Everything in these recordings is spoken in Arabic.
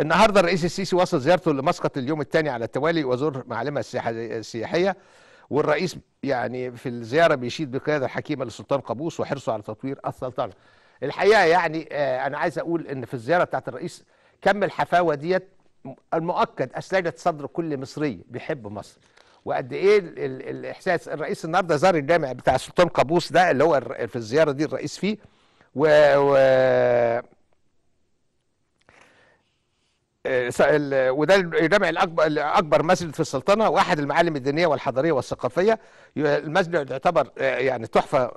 النهارده الرئيس السيسي وصل زيارته لمسقط اليوم الثاني على التوالي وزور معالمها السياحيه والرئيس يعني في الزياره بيشيد بقياده الحكيمه للسلطان قابوس وحرصه على تطوير السلطنه. الحقيقه يعني آه، انا عايز اقول ان في الزياره بتاعت الرئيس كم الحفاوه ديت المؤكد اسلجت صدر كل مصري بيحب مصر. وقد ايه الاحساس الرئيس النهارده زار الجامع بتاع السلطان قابوس ده اللي هو في الزياره دي الرئيس فيه و, و... وده الجامع الاكبر اكبر مسجد في السلطنه واحد المعالم الدينيه والحضاريه والثقافيه المسجد يعتبر آه، يعني تحفه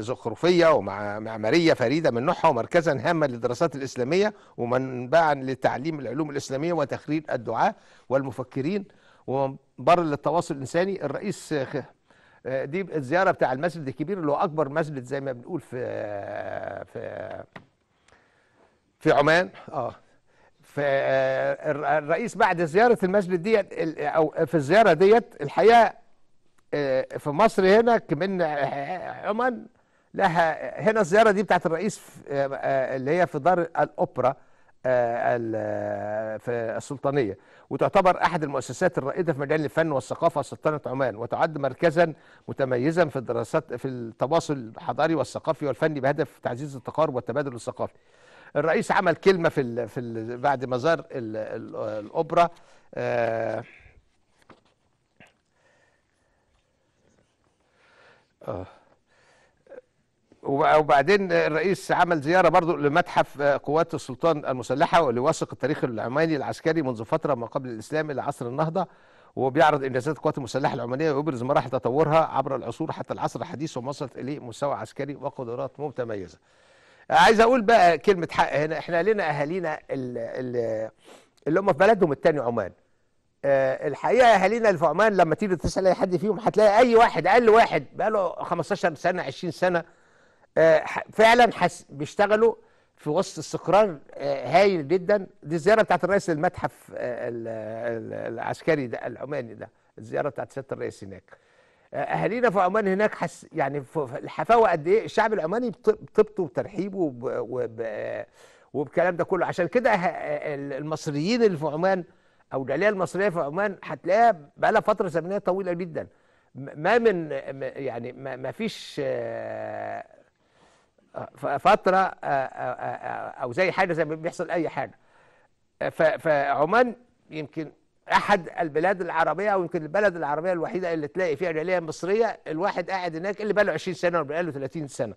زخرفيه ومعماريه فريده من نوعها ومركزا هاما للدراسات الاسلاميه ومنبعا لتعليم العلوم الاسلاميه وتخريج الدعاه والمفكرين ومنبر للتواصل الانساني الرئيس آه، آه، دي الزياره بتاع المسجد الكبير اللي هو اكبر مسجد زي ما بنقول في في في عمان اه فالرئيس آه، بعد زياره المسجد ديت او في الزياره ديت الحقيقه آه، في مصر هنا كمان آه، عمان لها هنا الزياره دي بتاعت الرئيس اللي هي في دار الاوبرا في السلطانيه وتعتبر احد المؤسسات الرائده في مجال الفن والثقافه سلطنه عمان وتعد مركزا متميزا في الدراسات في التواصل الحضاري والثقافي والفني بهدف تعزيز التقارب والتبادل الثقافي الرئيس عمل كلمه في الـ في الـ بعد ما زار الاوبرا آه، آه، وبعدين الرئيس عمل زياره برضو لمتحف آه، قوات السلطان المسلحه واللي التاريخ العماني العسكري منذ فتره ما قبل الاسلام الى عصر النهضه وبيعرض انجازات القوات المسلحه العمانيه ويبرز مراحل تطورها عبر العصور حتى العصر الحديث وما وصلت اليه مستوى عسكري وقدرات متميزه. عايز اقول بقى كلمه حق هنا احنا لنا اهالينا اللي هم في بلدهم الثاني عمان أه الحقيقه اهالينا اللي في عمان لما تيجي تسال اي حد فيهم هتلاقي اي واحد اقل واحد بقى له 15 سنه 20 سنه أه فعلا حس بيشتغلوا في وسط استقرار آه، هايل جدا دي الزياره بتاعت الرئيس للمتحف آه، العسكري ده العماني ده الزياره بتاعت سياده الرئيس هناك اهالينا في عمان هناك حس يعني الحفاوه قد ايه الشعب العماني بطيبته وترحيبه وب... وبالكلام ده كله عشان كده المصريين اللي في عمان او الجاليه المصريه في عمان هتلاقيها بقى لها فتره زمنيه طويله جدا ما من يعني ما فيش آه، فتره آه، آه، او زي حاجه زي ما بيحصل اي حاجه فعمان يمكن احد البلاد العربيه او يمكن البلد العربيه الوحيده اللي تلاقي فيها جاليه مصريه الواحد قاعد هناك اللي بقى له 20 سنه واللي بقى له 30 سنه